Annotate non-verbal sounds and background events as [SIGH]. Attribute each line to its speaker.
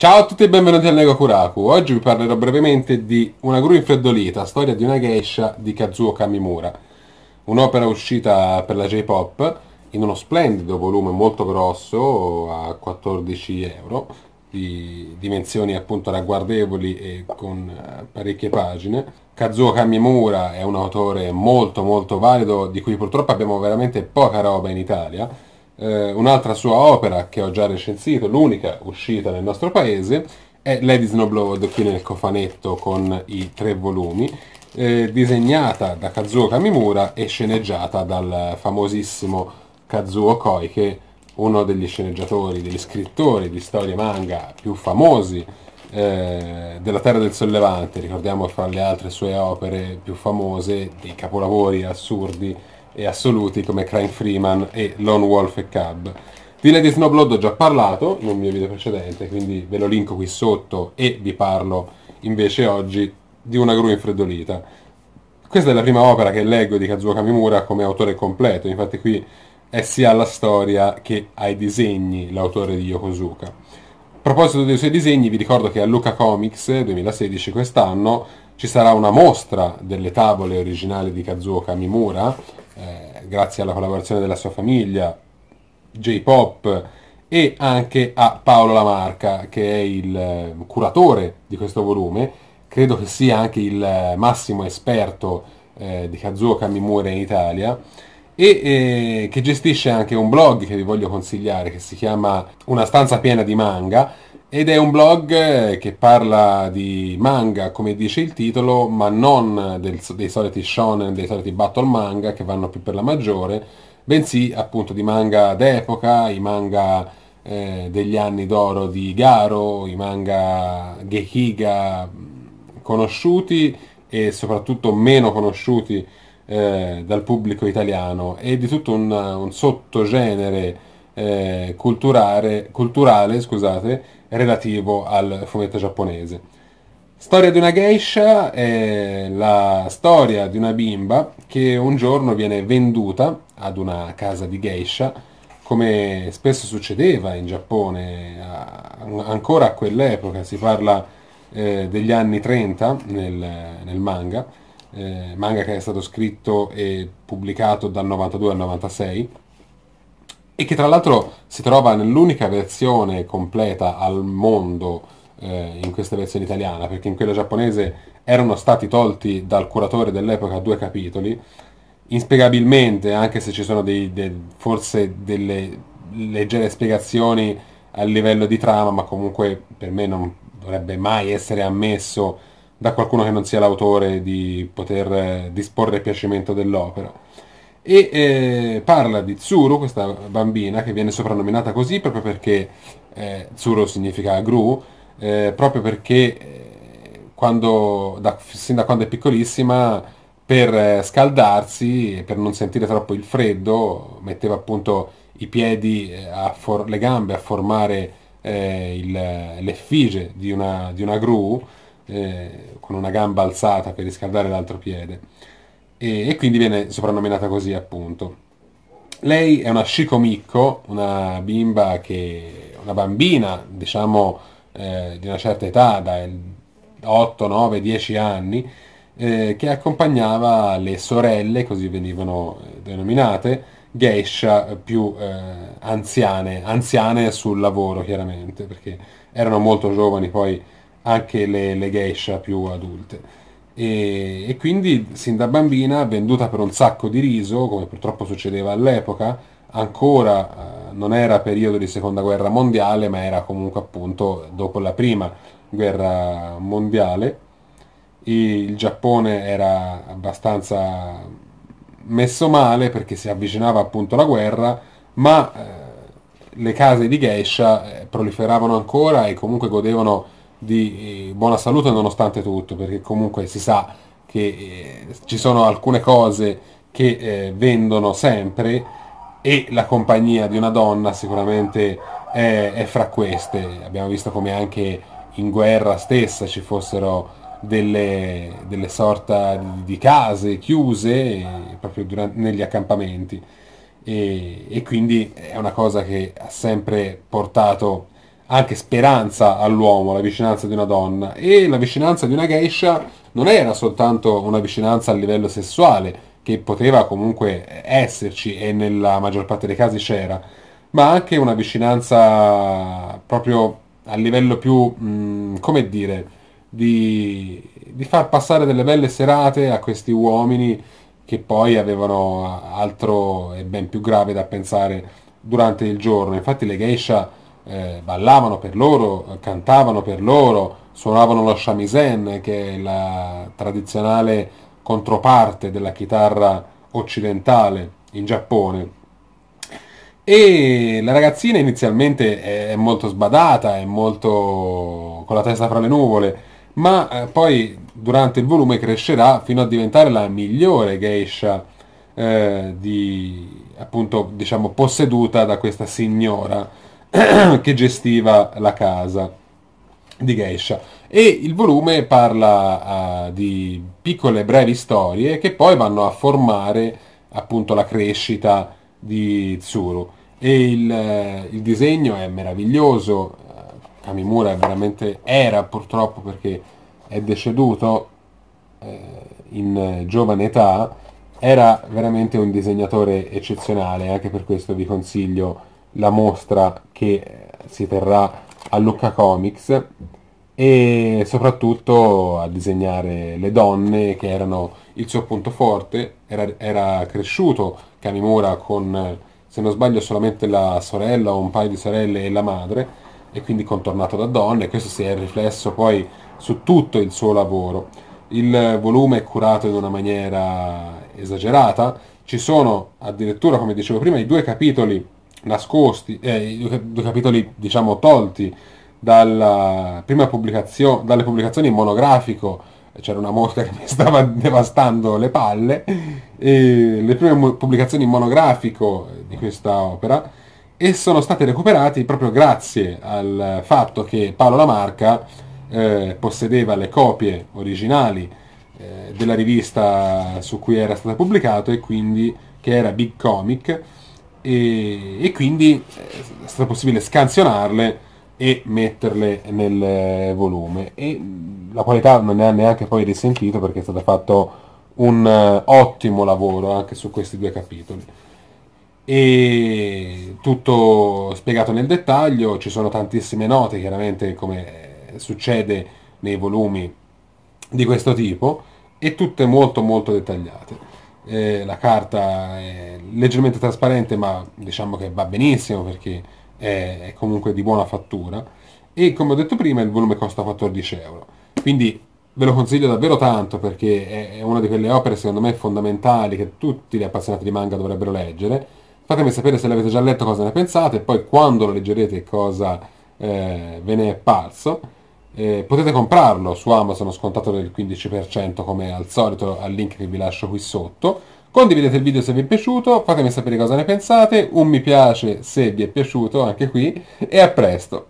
Speaker 1: Ciao a tutti e benvenuti al Nego Kuraku. Oggi vi parlerò brevemente di Una gru infreddolita, storia di una geisha di Kazuo Kamimura, un'opera uscita per la J-Pop in uno splendido volume molto grosso a 14 euro, di dimensioni appunto ragguardevoli e con eh, parecchie pagine. Kazuo Kamimura è un autore molto molto valido di cui purtroppo abbiamo veramente poca roba in Italia eh, un'altra sua opera che ho già recensito, l'unica uscita nel nostro paese, è Lady Snowblood qui nel cofanetto con i tre volumi, eh, disegnata da Kazuo Kamimura e sceneggiata dal famosissimo Kazuo Koike, uno degli sceneggiatori, degli scrittori di storie manga più famosi eh, della Terra del Sollevante, ricordiamo fra le altre sue opere più famose, dei capolavori assurdi e assoluti come Crime Freeman e Lone Wolf e Cub. Di Lady Snowblood ho già parlato in un mio video precedente, quindi ve lo linko qui sotto e vi parlo invece oggi di Una gru infreddolita. Questa è la prima opera che leggo di Kazuo Kamimura come autore completo, infatti qui è sia alla storia che ai disegni l'autore di Yokozuka. A proposito dei suoi disegni, vi ricordo che a Luca Comics 2016 quest'anno ci sarà una mostra delle tavole originali di Kazuo Kamimura eh, grazie alla collaborazione della sua famiglia, J-Pop e anche a Paolo Lamarca che è il eh, curatore di questo volume, credo che sia anche il eh, massimo esperto eh, di Kazuo Kamimura in Italia e eh, che gestisce anche un blog che vi voglio consigliare che si chiama Una stanza piena di manga ed è un blog che parla di manga, come dice il titolo, ma non del, dei soliti shonen, dei soliti battle manga che vanno più per la maggiore, bensì appunto di manga d'epoca, i manga eh, degli anni d'oro di Garo, i manga Gekiga mm, conosciuti e soprattutto meno conosciuti eh, dal pubblico italiano e di tutto un, un sottogenere eh, culturale, culturale scusate, relativo al fumetto giapponese. Storia di una geisha è la storia di una bimba che un giorno viene venduta ad una casa di geisha, come spesso succedeva in Giappone, ancora a quell'epoca, si parla eh, degli anni 30 nel, nel manga, eh, manga che è stato scritto e pubblicato dal 92 al 96 e che tra l'altro si trova nell'unica versione completa al mondo eh, in questa versione italiana, perché in quella giapponese erano stati tolti dal curatore dell'epoca due capitoli, inspiegabilmente, anche se ci sono dei, dei, forse delle leggere spiegazioni a livello di trama, ma comunque per me non dovrebbe mai essere ammesso da qualcuno che non sia l'autore di poter eh, disporre il piacimento dell'opera e eh, parla di Tsuru, questa bambina che viene soprannominata così proprio perché eh, Tsuru significa gru, eh, proprio perché eh, quando, da, sin da quando è piccolissima per eh, scaldarsi e per non sentire troppo il freddo metteva appunto i piedi, eh, for- le gambe a formare il, l'effigie di una, di una gru con una gamba alzata per riscaldare l'altro piede e, e quindi viene soprannominata così appunto. Lei è una Shikomiko, una bimba che, una bambina, diciamo, eh, di una certa età, da 8, 9, 10 anni, eh, che accompagnava le sorelle, così venivano eh, denominate, geisha più eh, anziane, anziane sul lavoro chiaramente, perché erano molto giovani poi anche le, le geisha più adulte. E, e, quindi sin da bambina venduta per un sacco di riso, come purtroppo succedeva all'epoca, ancora eh, non era periodo di seconda guerra mondiale, ma era comunque appunto dopo la prima guerra mondiale. E il Giappone era abbastanza messo male perché si avvicinava appunto alla guerra, ma eh, le case di geisha eh, proliferavano ancora e comunque godevano di eh, buona salute nonostante tutto, perché comunque si sa che eh, ci sono alcune cose che eh, vendono sempre e la compagnia di una donna sicuramente è, è fra queste. Abbiamo visto come anche in guerra stessa ci fossero delle, delle sorta di, di case chiuse eh, proprio durante, negli accampamenti e, e quindi è una cosa che ha sempre portato anche speranza all'uomo, la vicinanza di una donna. E la vicinanza di una geisha non era soltanto una vicinanza a livello sessuale, che poteva comunque esserci e nella maggior parte dei casi c'era, ma anche una vicinanza proprio a livello più, mh, mm, come dire, di, di far passare delle belle serate a questi uomini che poi avevano altro e ben più grave da pensare durante il giorno. Infatti le geisha eh, ballavano per loro, cantavano per loro, suonavano la shamisen, che è la tradizionale controparte della chitarra occidentale in Giappone. E la ragazzina inizialmente è molto sbadata, è molto con la testa fra le nuvole, ma eh, poi durante il volume crescerà fino a diventare la migliore geisha eh, di, appunto, diciamo, posseduta da questa signora [CLEARS THROAT] che gestiva la casa di Geisha e il volume parla uh, di piccole e brevi storie che poi vanno a formare appunto la crescita di Tsuru e il, uh, il disegno è meraviglioso uh, ah, Kamimura è veramente era purtroppo perché è deceduto eh, in giovane età era veramente un disegnatore eccezionale anche per questo vi consiglio la mostra che si terrà a Lucca Comics e soprattutto a disegnare le donne che erano il suo punto forte, era, era cresciuto Kanimura con, se non sbaglio, solamente la sorella o un paio di sorelle e la madre e quindi contornato da donne e questo si è riflesso poi su tutto il suo lavoro. Il volume è curato in una maniera esagerata, ci sono addirittura, come dicevo prima, i due capitoli nascosti, eh, due capitoli diciamo tolti dalla prima pubblicazio- dalle pubblicazioni in monografico, c'era una mosca che mi stava [LAUGHS] devastando le palle, e le prime pubblicazioni in monografico eh, di questa opera e sono stati recuperati proprio grazie al fatto che Paolo Lamarca eh, possedeva le copie originali eh, della rivista su cui era stato pubblicato e quindi che era Big Comic e, e quindi eh, è stato possibile scansionarle e metterle nel eh, volume e mm, la qualità non ne ha neanche poi risentito perché è stato fatto un eh, ottimo lavoro anche su questi due capitoli e tutto spiegato nel dettaglio ci sono tantissime note chiaramente come succede nei volumi di questo tipo e tutte molto molto dettagliate eh, la carta è leggermente trasparente ma diciamo che va benissimo perché è, è comunque di buona fattura e come ho detto prima il volume costa 14 euro quindi ve lo consiglio davvero tanto perché è, una di quelle opere secondo me fondamentali che tutti gli appassionati di manga dovrebbero leggere. Fatemi sapere se l'avete già letto cosa ne pensate e poi quando lo leggerete cosa eh, ve ne è parso. Eh, potete comprarlo su Amazon scontato del 15% come al solito al link che vi lascio qui sotto. Condividete il video se vi è piaciuto, fatemi sapere cosa ne pensate, un mi piace se vi è piaciuto anche qui e a presto!